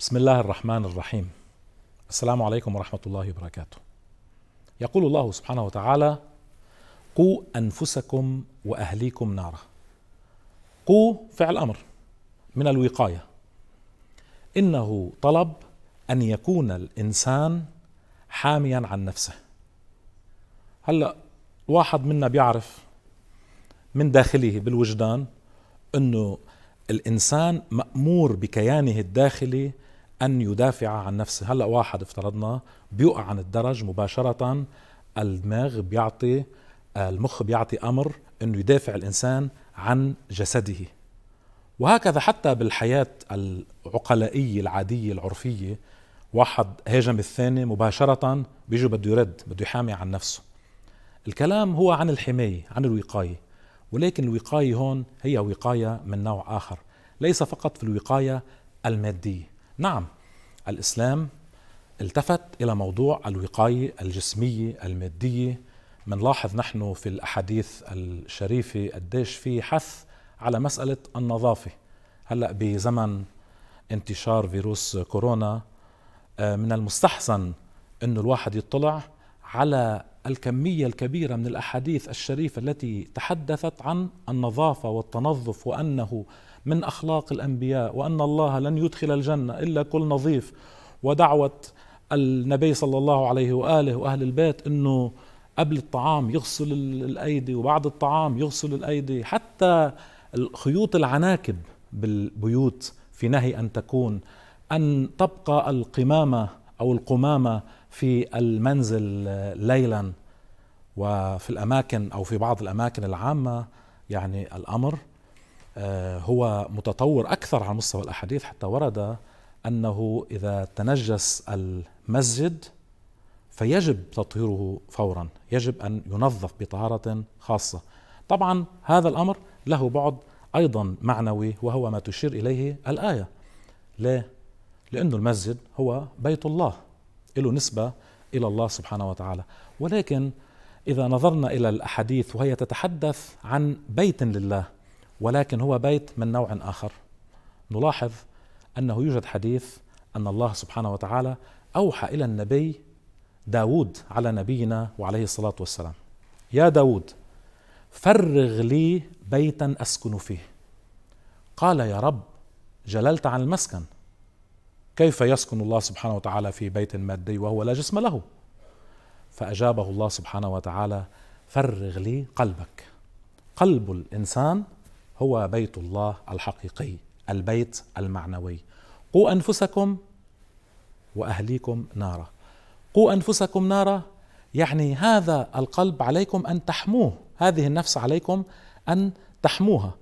بسم الله الرحمن الرحيم السلام عليكم ورحمه الله وبركاته يقول الله سبحانه وتعالى قوا انفسكم واهليكم نارا قوا فعل امر من الوقايه انه طلب ان يكون الانسان حاميا عن نفسه هلا واحد منا بيعرف من داخله بالوجدان انه الانسان مامور بكيانه الداخلي أن يدافع عن نفسه هلأ واحد افترضنا بيقع عن الدرج مباشرة الدماغ بيعطي المخ بيعطي أمر أنه يدافع الإنسان عن جسده وهكذا حتى بالحياة العقلائية العادية العرفية واحد هاجم الثاني مباشرة بيجي بده يرد بده يحامي عن نفسه الكلام هو عن الحماية عن الوقاية ولكن الوقاية هون هي وقاية من نوع آخر ليس فقط في الوقاية المادية نعم الإسلام التفت إلى موضوع الوقاية الجسمية المادية منلاحظ نحن في الأحاديث الشريفة قديش في حث على مسألة النظافة هلأ بزمن انتشار فيروس كورونا آه، من المستحسن أنه الواحد يطلع على الكمية الكبيرة من الأحاديث الشريفة التي تحدثت عن النظافة والتنظف وأنه من اخلاق الانبياء وان الله لن يدخل الجنه الا كل نظيف ودعوه النبي صلى الله عليه واله واهل البيت انه قبل الطعام يغسل الايدي وبعد الطعام يغسل الايدي حتى خيوط العناكب بالبيوت في نهي ان تكون ان تبقى القمامه او القمامه في المنزل ليلا وفي الاماكن او في بعض الاماكن العامه يعني الامر آه، هو متطور أكثر على مستوى الأحاديث حتى ورد أنه إذا تنجس المسجد فيجب تطهيره فورا يجب أن ينظف بطهارة خاصة طبعا هذا الأمر له بعد أيضا معنوي وهو ما تشير إليه الآية ليه؟ لأنه المسجد هو بيت الله له نسبة إلى الله سبحانه وتعالى ولكن إذا نظرنا إلى الأحاديث وهي تتحدث عن بيت لله ولكن هو بيت من نوع آخر نلاحظ أنه يوجد حديث أن الله سبحانه وتعالى أوحى إلى النبي داود على نبينا وعليه الصلاة والسلام يا داود فرغ لي بيتا أسكن فيه قال يا رب جللت عن المسكن كيف يسكن الله سبحانه وتعالى في بيت مادي وهو لا جسم له فأجابه الله سبحانه وتعالى فرغ لي قلبك قلب الإنسان هو بيت الله الحقيقي البيت المعنوي قوا انفسكم واهليكم نارا قوا انفسكم نارا يعني هذا القلب عليكم ان تحموه هذه النفس عليكم ان تحموها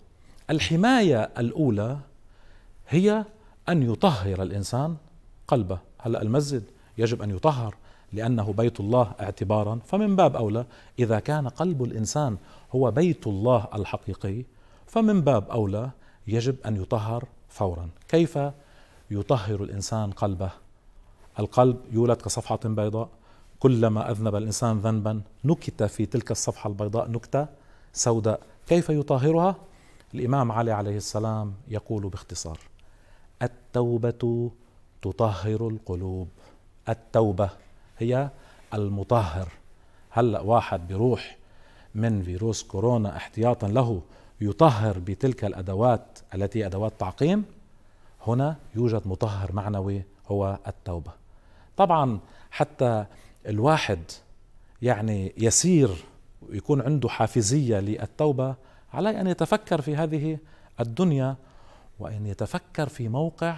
الحمايه الاولى هي ان يطهر الانسان قلبه هلا المسجد يجب ان يطهر لانه بيت الله اعتبارا فمن باب اولى اذا كان قلب الانسان هو بيت الله الحقيقي فمن باب أولى يجب أن يطهر فورا كيف يطهر الإنسان قلبه القلب يولد كصفحة بيضاء كلما أذنب الإنسان ذنبا نكت في تلك الصفحة البيضاء نكتة سوداء كيف يطهرها؟ الإمام علي عليه السلام يقول باختصار التوبة تطهر القلوب التوبة هي المطهر هلأ واحد بيروح من فيروس كورونا احتياطا له يطهر بتلك الادوات التي ادوات تعقيم هنا يوجد مطهر معنوي هو التوبه طبعا حتى الواحد يعني يسير ويكون عنده حافزيه للتوبه عليه ان يتفكر في هذه الدنيا وان يتفكر في موقع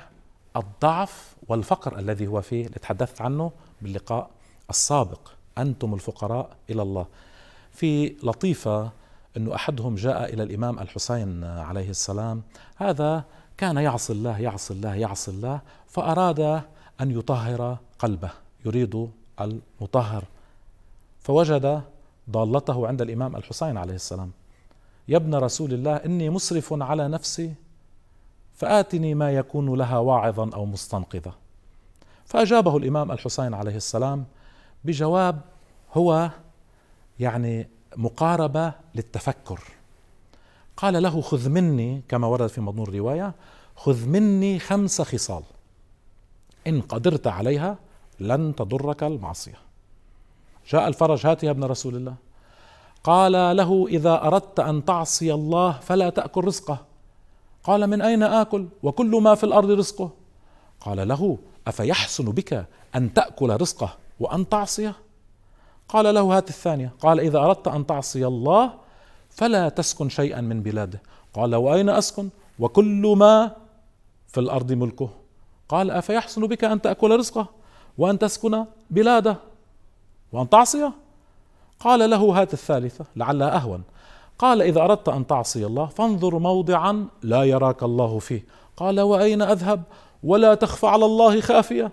الضعف والفقر الذي هو فيه اللي تحدثت عنه باللقاء السابق انتم الفقراء الى الله في لطيفه أن أحدهم جاء إلى الإمام الحسين عليه السلام هذا كان يعصي الله يعصي الله يعصي الله فأراد أن يطهر قلبه يريد المطهر فوجد ضالته عند الإمام الحسين عليه السلام يا ابن رسول الله إني مسرف على نفسي فآتني ما يكون لها واعظا أو مستنقذا فأجابه الإمام الحسين عليه السلام بجواب هو يعني مقاربة للتفكر قال له خذ مني كما ورد في مضمون الرواية خذ مني خمس خصال إن قدرت عليها لن تضرك المعصية جاء الفرج هات يا ابن رسول الله قال له إذا أردت أن تعصي الله فلا تأكل رزقه قال من أين آكل وكل ما في الأرض رزقه قال له أفيحسن بك أن تأكل رزقه وأن تعصيه قال له هات الثانية قال إذا أردت أن تعصي الله فلا تسكن شيئا من بلاده قال وأين أسكن وكل ما في الأرض ملكه قال أفيحسن بك أن تأكل رزقه وأن تسكن بلاده وأن تعصيه قال له هات الثالثة لعلها أهون قال إذا أردت أن تعصي الله فانظر موضعا لا يراك الله فيه قال وأين أذهب ولا تخفى على الله خافية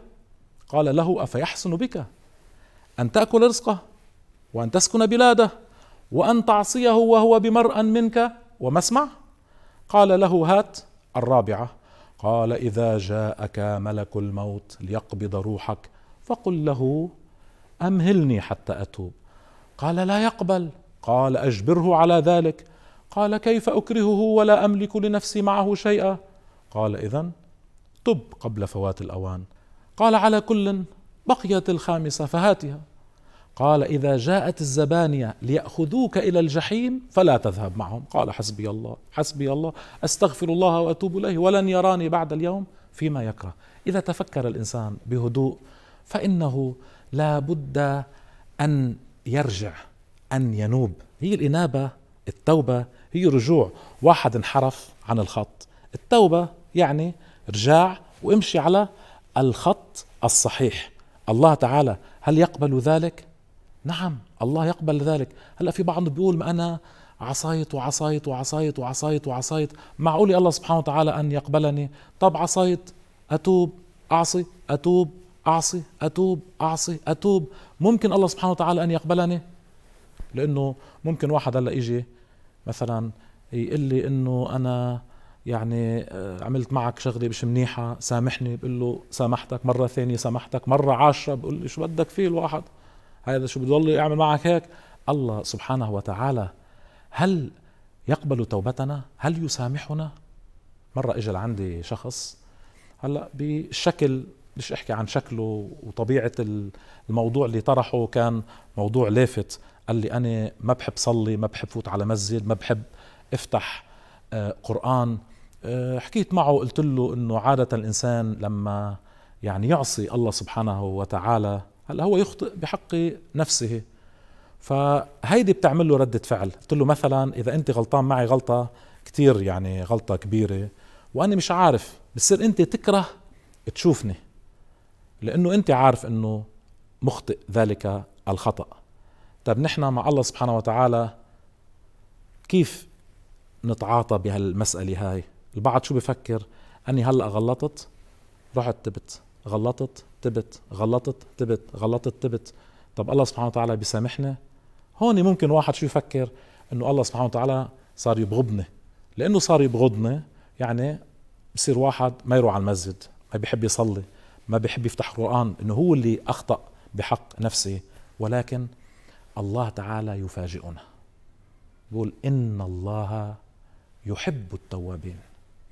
قال له أفيحسن بك أن تأكل رزقه وأن تسكن بلاده وأن تعصيه وهو بمرأ منك ومسمع قال له هات الرابعة قال إذا جاءك ملك الموت ليقبض روحك فقل له أمهلني حتى أتوب قال لا يقبل قال أجبره على ذلك قال كيف أكرهه ولا أملك لنفسي معه شيئا قال إذا تب قبل فوات الأوان قال على كل بقيت الخامسة فهاتها قال إذا جاءت الزبانية ليأخذوك إلى الجحيم فلا تذهب معهم قال حسبي الله حسبي الله أستغفر الله وأتوب إليه ولن يراني بعد اليوم فيما يكره إذا تفكر الإنسان بهدوء فإنه لا بد أن يرجع أن ينوب هي الإنابة التوبة هي رجوع واحد انحرف عن الخط التوبة يعني رجاع وامشي على الخط الصحيح الله تعالى هل يقبل ذلك؟ نعم الله يقبل ذلك هلا في بعض بيقول ما انا عصيت وعصيت وعصيت وعصيت وعصيت معقول الله سبحانه وتعالى ان يقبلني طب عصيت اتوب اعصي اتوب اعصي اتوب اعصي اتوب ممكن الله سبحانه وتعالى ان يقبلني لانه ممكن واحد هلا يجي مثلا يقول لي انه انا يعني آه، عملت معك شغله مش منيحه سامحني بقول له سامحتك مره ثانيه سامحتك مره عشرة بقول لي شو بدك فيه الواحد هذا شو بضل يعمل معك هيك الله سبحانه وتعالى هل يقبل توبتنا هل يسامحنا مره اجى لعندي شخص هلا بالشكل بديش احكي عن شكله وطبيعه الموضوع اللي طرحه كان موضوع لافت قال لي انا ما بحب صلي ما بحب فوت على مسجد ما بحب افتح آه، قرآن آه، حكيت معه قلت له انه عاده الانسان لما يعني يعصي الله سبحانه وتعالى هلا هو يخطئ بحق نفسه فهيدي بتعمل له ردة فعل قلت له مثلا إذا أنت غلطان معي غلطة كتير يعني غلطة كبيرة وأنا مش عارف بصير أنت تكره تشوفني لأنه أنت عارف أنه مخطئ ذلك الخطأ طب نحن مع الله سبحانه وتعالى كيف نتعاطى بهالمسألة هاي البعض شو بفكر اني هلا غلطت رحت تبت غلطت تبت غلطت تبت غلطت تبت طب الله سبحانه وتعالى بيسامحنا هون ممكن واحد شو يفكر انه الله سبحانه وتعالى صار يبغضني لانه صار يبغضني يعني بصير واحد ما يروح على المسجد ما بيحب يصلي ما بيحب يفتح قرآن انه هو اللي اخطأ بحق نفسه ولكن الله تعالى يفاجئنا بقول ان الله يحب التوابين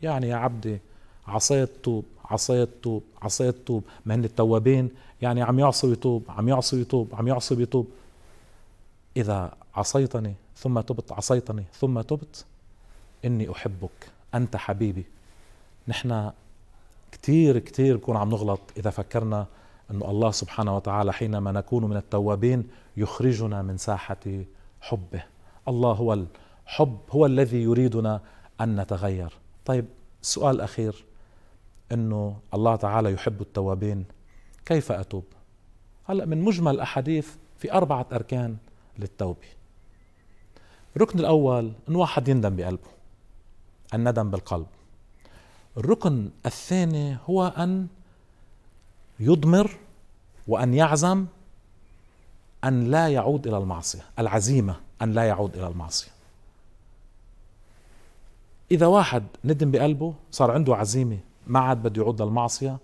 يعني يا عبدي عصيت طوب عصيت طوب عصيت طوب ما هن التوابين يعني عم يعصي ويتوب عم يعصي ويتوب عم يعصي ويتوب إذا عصيتني ثم تبت عصيتني ثم تبت إني أحبك أنت حبيبي نحن كثير كثير بكون عم نغلط إذا فكرنا أن الله سبحانه وتعالى حينما نكون من التوابين يخرجنا من ساحة حبه الله هو الحب هو الذي يريدنا أن نتغير طيب سؤال أخير أنه الله تعالى يحب التوابين كيف أتوب هلأ من مجمل الأحاديث في أربعة أركان للتوبة الركن الأول أن واحد يندم بقلبه الندم بالقلب الركن الثاني هو أن يضمر وأن يعزم أن لا يعود إلى المعصية العزيمة أن لا يعود إلى المعصية اذا واحد ندم بقلبه صار عنده عزيمه ما عاد بده يعود للمعصيه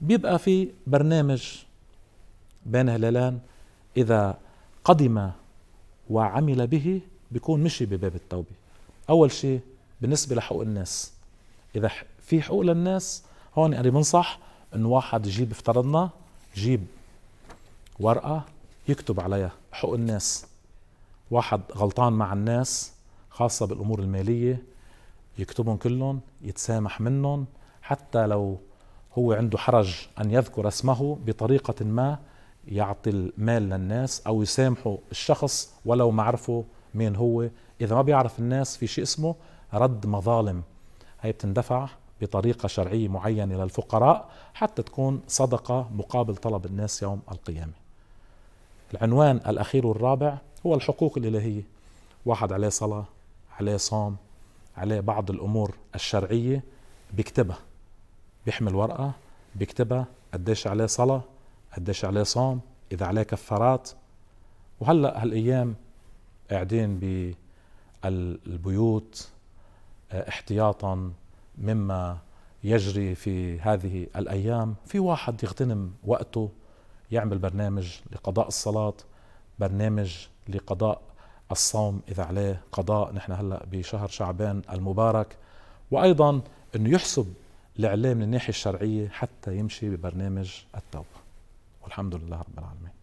بيبقى في برنامج بين هلالان اذا قدم وعمل به بيكون مشي بباب التوبه اول شيء بالنسبه لحقوق الناس اذا في حقوق للناس هون انا بنصح انه واحد يجيب افترضنا يجيب ورقه يكتب عليها حقوق الناس واحد غلطان مع الناس خاصه بالامور الماليه يكتبهم كلهم يتسامح منهم حتى لو هو عنده حرج أن يذكر اسمه بطريقة ما يعطي المال للناس أو يسامحوا الشخص ولو ما عرفوا مين هو إذا ما بيعرف الناس في شيء اسمه رد مظالم هي بتندفع بطريقة شرعية معينة للفقراء حتى تكون صدقة مقابل طلب الناس يوم القيامة العنوان الأخير والرابع هو الحقوق الإلهية واحد عليه صلاة عليه صوم عليه بعض الامور الشرعيه بيكتبها بيحمل ورقه بيكتبها قديش عليه صلاه قديش عليه صوم اذا عليه كفارات وهلا هالايام قاعدين بالبيوت آه، احتياطا مما يجري في هذه الايام في واحد يغتنم وقته يعمل برنامج لقضاء الصلاه برنامج لقضاء الصوم إذا عليه قضاء نحن هلأ بشهر شعبان المبارك وأيضا أنه يحسب الإعلام من الناحية الشرعية حتى يمشي ببرنامج التوبة والحمد لله رب العالمين